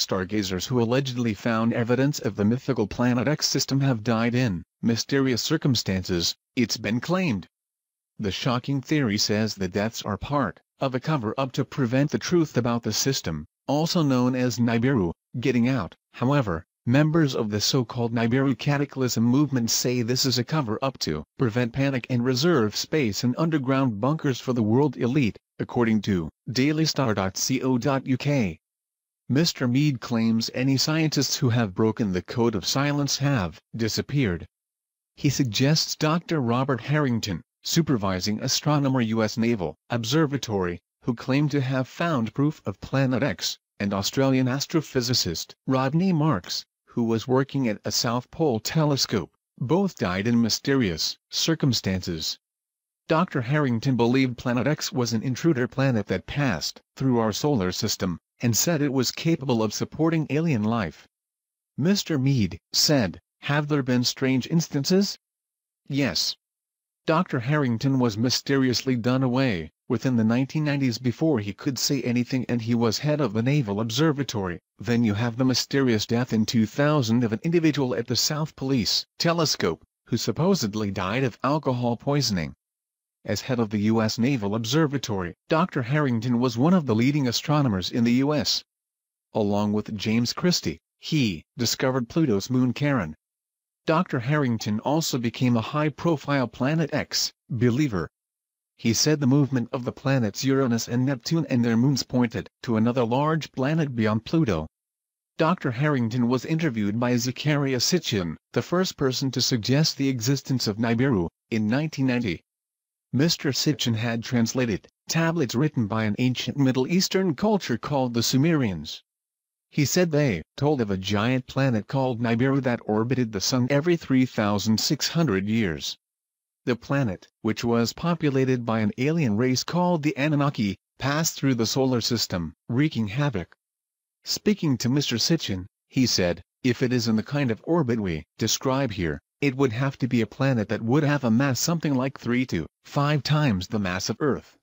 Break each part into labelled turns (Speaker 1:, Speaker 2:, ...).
Speaker 1: stargazers who allegedly found evidence of the mythical Planet X system have died in mysterious circumstances, it's been claimed. The shocking theory says the deaths are part of a cover-up to prevent the truth about the system, also known as Nibiru, getting out. However, members of the so-called Nibiru Cataclysm movement say this is a cover-up to prevent panic and reserve space in underground bunkers for the world elite, according to dailystar.co.uk. Mr. Mead claims any scientists who have broken the code of silence have disappeared. He suggests Dr. Robert Harrington, supervising astronomer U.S. Naval Observatory, who claimed to have found proof of Planet X, and Australian astrophysicist Rodney Marks, who was working at a South Pole telescope, both died in mysterious circumstances. Dr. Harrington believed Planet X was an intruder planet that passed through our solar system, and said it was capable of supporting alien life. Mr. Mead said, Have there been strange instances? Yes. Dr. Harrington was mysteriously done away within the 1990s before he could say anything and he was head of the Naval Observatory. Then you have the mysterious death in 2000 of an individual at the South Police Telescope, who supposedly died of alcohol poisoning. As head of the U.S. Naval Observatory, Dr. Harrington was one of the leading astronomers in the U.S. Along with James Christie, he discovered Pluto's moon Charon. Dr. Harrington also became a high-profile Planet X believer. He said the movement of the planets Uranus and Neptune and their moons pointed to another large planet beyond Pluto. Dr. Harrington was interviewed by Zachariah Sitchin, the first person to suggest the existence of Nibiru, in 1990. Mr. Sitchin had translated tablets written by an ancient Middle Eastern culture called the Sumerians. He said they told of a giant planet called Nibiru that orbited the Sun every 3,600 years. The planet, which was populated by an alien race called the Anunnaki, passed through the solar system, wreaking havoc. Speaking to Mr. Sitchin, he said, if it is in the kind of orbit we describe here, it would have to be a planet that would have a mass something like 3 to 5 times the mass of Earth.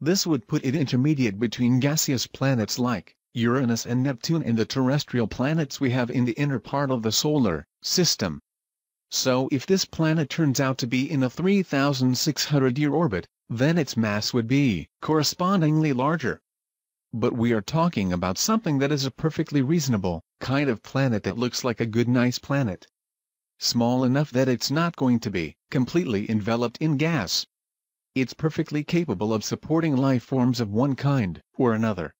Speaker 1: This would put it intermediate between gaseous planets like Uranus and Neptune and the terrestrial planets we have in the inner part of the solar system. So if this planet turns out to be in a 3,600-year orbit, then its mass would be correspondingly larger. But we are talking about something that is a perfectly reasonable kind of planet that looks like a good nice planet small enough that it's not going to be completely enveloped in gas. It's perfectly capable of supporting life forms of one kind or another.